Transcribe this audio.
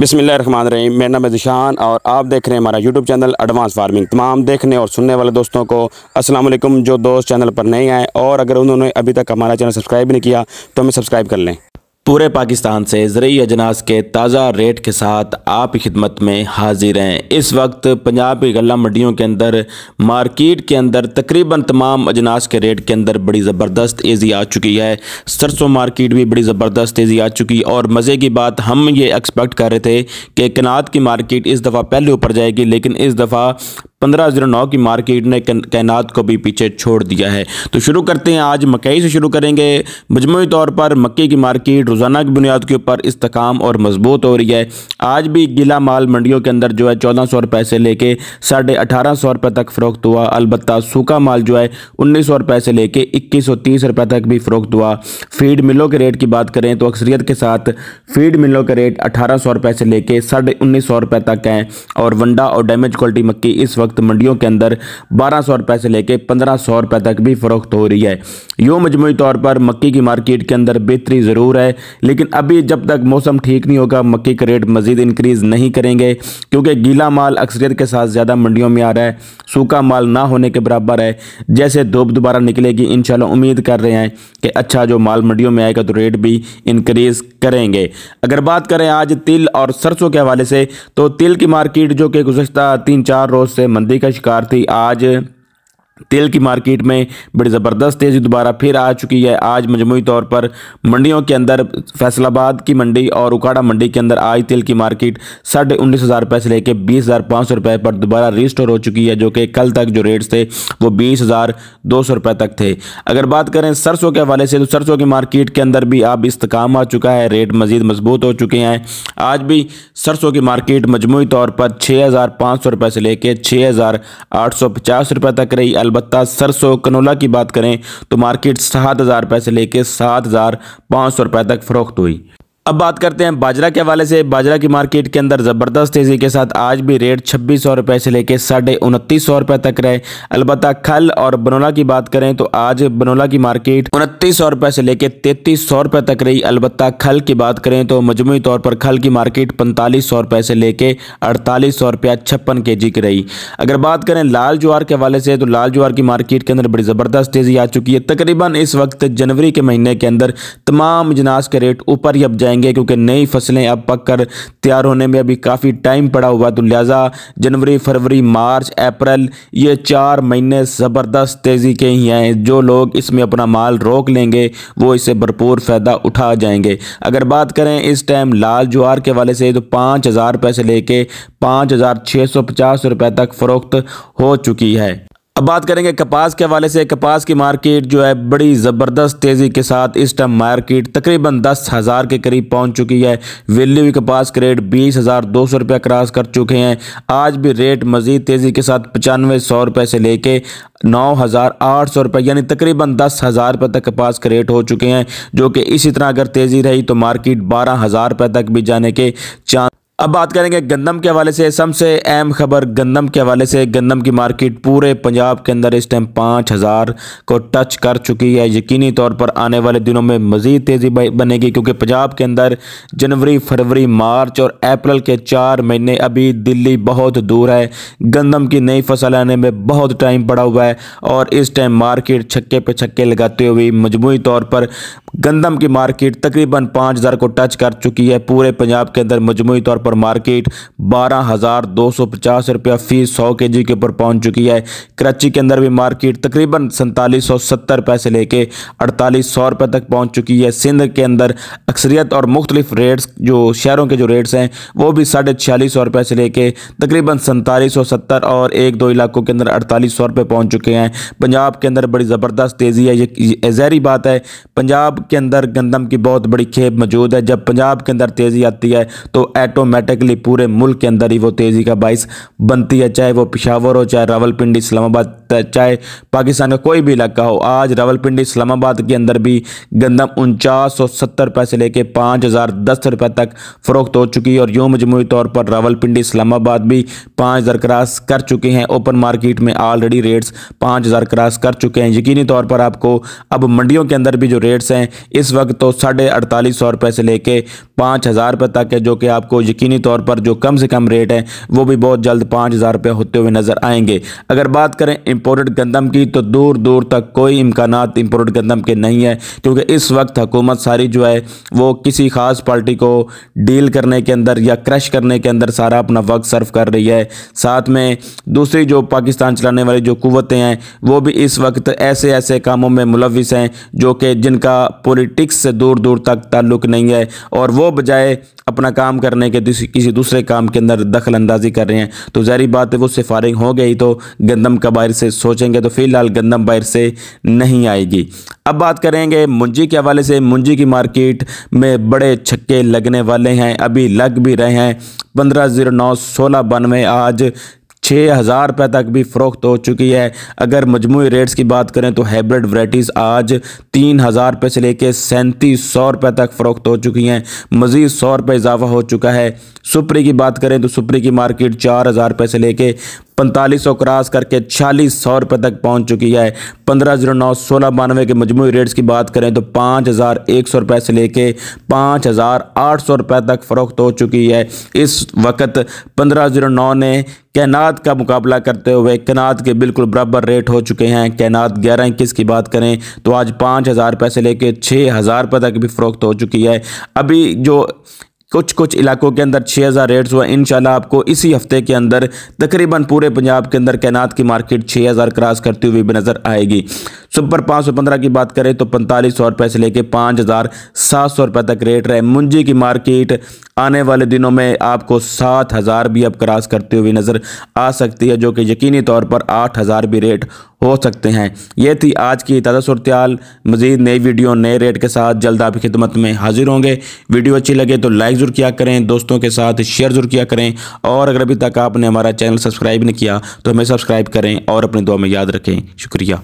बिसमिल्ल रही मेरा नाम है जिशान और आप देख रहे हैं हमारा यूट्यूब चैनल एडवांस फार्मिंग तमाम देखने और सुनने वाले दोस्तों को अस्सलाम वालेकुम जो दोस्त चैनल पर नए आए और अगर उन्होंने अभी तक हमारा चैनल सब्सक्राइब नहीं किया तो हमें सब्सक्राइब कर लें पूरे पाकिस्तान से ज़रिए अजनास के ताज़ा रेट के साथ आप खिदमत में हाजिर हैं इस वक्त पंजाब की गला मंडियों के अंदर मार्केट के अंदर तकरीबन तमाम अजनास के रेट के अंदर बड़ी ज़बरदस्त तेज़ी आ चुकी है सरसों मार्केट भी बड़ी ज़बरदस्त तेज़ी आ चुकी और मज़े की बात हम ये एक्सपेक्ट कर रहे थे कि कनात की मार्केट इस दफ़ा पहले ऊपर जाएगी लेकिन इस दफ़ा पंद्रह की मार्केट ने कैनात को भी पीछे छोड़ दिया है तो शुरू करते हैं आज मकई से शुरू करेंगे मजमू तौर पर मक्के की मार्केट रोज़ाना की बुनियाद के ऊपर इस्तकाम और मजबूत हो रही है आज भी गीला माल मंडियों के अंदर जो है चौदह सौ रुपए से लेके साढ़े अठारह सौ रुपए तक फ़रोख्त हुआ अलबत् सूखा माल जो है उन्नीस सौ रुपए से लेके इक्कीस सौ तीस रुपए तक भी फ़रोख्त हुआ फीड मिलों के रेट की बात करें तो अक्सरियत के साथ फीड मिलों के रेट अठारह सौ रुपये से लेके साढ़े उन्नीस सौ रुपए तक हैं और वंडा और डैमेज क्वालिटी मक्की इस वक्त वक्त मंडियों के अंदर बारह सौ रुपए से लेकर पंद्रह सौ रुपए तक भी फरोख्त हो रही है यूँ मजमू तौर पर मक्की की मार्केट के अंदर बेहतरी ज़रूर है लेकिन अभी जब तक मौसम ठीक नहीं होगा मक्की का रेट मज़ीद इंक्रीज़ नहीं करेंगे क्योंकि गीला माल अक्सरियत के साथ ज़्यादा मंडियों में आ रहा है सूखा माल ना होने के बराबर है जैसे धूप दोबारा निकलेगी इन उम्मीद कर रहे हैं कि अच्छा जो माल मंडियों में आएगा तो रेट भी इंक्रीज़ करेंगे अगर बात करें आज तिल और सरसों के हवाले से तो तिल की मार्केट जो कि गुजशत तीन चार रोज़ से मंदी का शिकार थी आज तेल की मार्केट में बड़ी ज़बरदस्त तेज़ी दोबारा फिर आ चुकी है आज मजमू तौर पर मंडियों के अंदर फैसलाबाद की मंडी और उकाड़ा मंडी के अंदर आज तेल की मार्केट साढ़े उन्नीस हज़ार रुपये से लेकर बीस हज़ार पाँच सौ रुपये पर दोबारा रिस्टोर हो चुकी है जो कि कल तक जो रेट्स थे वो बीस हज़ार दो सौ रुपये तक थे अगर बात करें सरसों के हवाले से तो सरसों की मार्केट के अंदर भी अब इस्तकाम आ चुका है रेट मज़ीद मजबूत हो चुके हैं आज भी सरसों की मार्केट मजमू तौर पर छः हज़ार पाँच सौ रुपये से लेकर छः हज़ार आठ सौ पचास रुपये तक रही अलबत् सरसों कनोला की बात करें तो मार्केट सात हज़ार रुपये से लेकर सात हज़ार पाँच सौ रुपये तक फ़रोख्त हुई अब बात करते हैं बाजरा के हवाले से बाजरा की मार्केट के अंदर ज़बरदस्त तेज़ी के साथ आज भी रेट छब्बीस सौ रुपये से लेकर साढ़े उनतीस सौ रुपये तक रहे अलबत् खल और बनोला की बात करें तो आज बनोला की मार्केट उनतीस सौ रुपये से लेकर तैतीस सौ रुपये तक रही अलबत् खल की बात करें तो मजमू तौर पर खल की मार्केट पैंतालीस सौ रुपये से लेकर अड़तालीस सौ रुपया छप्पन के जी की रही अगर बात करें लाल ज्वार के हवाले से तो लाल ज्वार की मार्केट के अंदर बड़ी ज़बरदस्त तेज़ी आ चुकी है तकरीबन इस वक्त जनवरी के महीने के अंदर तमाम जनास के रेट ऊपर ही अब जाएंगे जाएंगे क्योंकि नई फसलें अब पक कर तैयार होने में अभी काफ़ी टाइम पड़ा हुआ तो लिहाजा जनवरी फरवरी मार्च अप्रैल ये चार महीने ज़बरदस्त तेज़ी के ही हैं जो लोग इसमें अपना माल रोक लेंगे वो इससे भरपूर फ़ायदा उठा जाएंगे अगर बात करें इस टाइम लाल ज्वार के वाले से तो पाँच हज़ार रुपये से लेके पाँच हज़ार छः सौ पचास रुपये तक फ़रोख्त हो चुकी है अब बात करेंगे कपास के हवाले से कपास की मार्केट जो है बड़ी ज़बरदस्त तेज़ी के साथ इस टाइम मार्केट तकरीबन दस हज़ार के करीब पहुंच चुकी है वेल्यू भी कपास के रेट बीस हज़ार दो सौ रुपया क्रॉस कर चुके हैं आज भी रेट मज़ीद तेज़ी के साथ पचानवे सौ रुपये से लेके नौ हज़ार आठ सौ रुपये यानी तकरीबन दस हज़ार रुपये तक कपास के रेट हो चुके हैं जो कि इसी तरह अगर तेज़ी रही तो मार्केट बारह हज़ार रुपये तक भी जाने के चांस अब बात करेंगे गंदम के हवाले से सबसे अहम खबर गंदम के हवाले से गंदम की मार्केट पूरे पंजाब के अंदर इस टाइम पाँच हज़ार को टच कर चुकी है यकीनी तौर पर आने वाले दिनों में मज़ीद तेज़ी बनेगी क्योंकि पंजाब के अंदर जनवरी फरवरी मार्च और अप्रैल के चार महीने अभी दिल्ली बहुत दूर है गंदम की नई फसल आने में बहुत टाइम पड़ा हुआ है और इस टाइम मार्केट छक्के पे छक्के लगाते हुए मजमू तौर पर गंदम की मार्केट तकरीबन पाँच हज़ार को टच कर चुकी है पूरे पंजाब के अंदर मजमू तौर पर पर मार्केट बारह हज़ार दो सौ पचास रुपया फ़ी सौ के जी के ऊपर पहुंच चुकी है कराची के अंदर भी मार्केट तकरीबन सैंतालीस सौ सत्तर से लेके अड़तालीस सौ रुपए तक पहुंच चुकी है सिंध के अंदर अक्सरियत और मुख्तलिफ रेट्स जो शहरों के जो रेट्स हैं वो भी साढ़े छियालीस सौ रुपये से लेके तकरीबन सैंतालीस सौ सत्तर और एक दो इलाकों के अंदर अड़तालीस सौ रुपये पहुँच चुके हैं पंजाब के अंदर बड़ी ज़बरदस्त तेज़ी है ये जहरी बात है पंजाब के अंदर गंदम की बहुत बड़ी खेप मौजूद है जब पंजाब के अंदर तेज़ी आती है तो ऐटोमेटिक ऑटोमेटिकली पूरे मुल्क के अंदर ही वो तेज़ी का बाइस बनती है चाहे वो पिशावर हो चाहे रावलपिंडी इस्लामाबाद चाहे पाकिस्तान का कोई भी इलाका हो आज रावलपिंडी इस्लामाबाद के अंदर भी गंदम उनचास सौ सत्तर से लेके पाँच हज़ार दस रुपये तक फ़रोख्त हो चुकी है और यूँ मजमू तौर पर रावलपिंडी इस्लामाबाद भी पाँच हज़ार क्रॉस कर चुके हैं ओपन मार्केट में ऑलरेडी रेट्स पाँच हज़ार क्रॉस कर चुके हैं यकीनी तौर पर आपको अब मंडियों के अंदर भी जो रेट्स हैं इस वक्त तो साढ़े अड़तालीस सौ रुपये से लेके पाँच हज़ार रुपये तक है जो कि आपको यकीन यकीनी तौर पर जो कम से कम रेट है वो भी बहुत जल्द पाँच हज़ार रुपये होते हुए नज़र आएंगे अगर बात करें इम्पोर्टेड गंदम की तो दूर दूर तक कोई इम्कान इम्पोर्टेड गंदम के नहीं है क्योंकि इस वक्त हुकूमत सारी जो है वो किसी ख़ास पार्टी को डील करने के अंदर या क्रश करने के अंदर सारा अपना वक्त सर्व कर रही है साथ में दूसरी जो पाकिस्तान चलाने वाली जो कुतें हैं वो भी इस वक्त ऐसे ऐसे कामों में मुलविस हैं जो कि जिनका पॉलिटिक्स से दूर दूर तक ताल्लुक नहीं है और वो बजाय अपना काम करने के किसी किसी दूसरे काम के अंदर दखल अंदाजी कर रहे हैं तो जारी बात है वो उससे फारिग हो गई तो गंदम बाहर से सोचेंगे तो फ़िलहाल गंदम बाहर से नहीं आएगी अब बात करेंगे मुंजी के हवाले से मुंजी की मार्केट में बड़े छक्के लगने वाले हैं अभी लग भी रहे हैं पंद्रह जीरो नौ सोलह बानवे आज छः हज़ार रुपये तक भी फ़रोख्त हो चुकी है अगर मजमू रेट्स की बात करें तो हाइब्रिड वराइटीज़ आज तीन हज़ार रुपये से लेकर सैंतीस सौ रुपये तक फ़रोख्त हो चुकी हैं मज़ीद सौ रुपये इजाफा हो चुका है सुपरी की बात करें तो सुपरी की मार्केट चार हज़ार रुपये से लेकर पैंतालीस सौ क्रॉस करके छियालीस सौ रुपये तक पहुंच चुकी है पंद्रह जीरो नौ सोलह बानवे के मजमू रेट्स की बात करें तो पाँच हज़ार एक सौ रुपये से लेके पाँच हज़ार आठ सौ रुपये तक फ़रोख्त हो चुकी है इस वक्त पंद्रह जीरो नौ ने कैनात का मुकाबला करते हुए कैनात के बिल्कुल बराबर रेट हो चुके हैं कैनात ग्यारह इक्कीस की बात करें तो आज पाँच हज़ार रुपये से लेकर छः हज़ार रुपये तक भी फ़रोख्त हो चुकी है अभी जो कुछ कुछ इलाकों के अंदर छः हज़ार रेट्स हुआ इन आपको इसी हफ्ते के अंदर तकरीबन पूरे पंजाब के अंदर कैनात की मार्केट छः हज़ार क्रॉस करती हुई भी नज़र आएगी सुपर पाँच सौ पंद्रह की बात करें तो पैंतालीस सौ रुपये से लेकर पाँच हज़ार सात सौ रुपये तक रेट रहे मुंजी की मार्केट आने वाले दिनों में आपको सात हज़ार भी अब क्रॉस करती हुई नज़र आ सकती है जो कि यकीनी तौर पर आठ हज़ार भी रेट हो सकते हैं ये थी आज की ताज़ा सूरत मज़ीद नई वीडियो नए रेट के साथ जल्द आपकी खिदमत में हाजिर होंगे वीडियो अच्छी लगे तो लाइक ज़रूर किया करें दोस्तों के साथ शेयर ज़रूर किया करें और अगर अभी तक आपने हमारा चैनल सब्सक्राइब नहीं किया तो हमें सब्सक्राइब करें और अपने दुआ में याद रखें शुक्रिया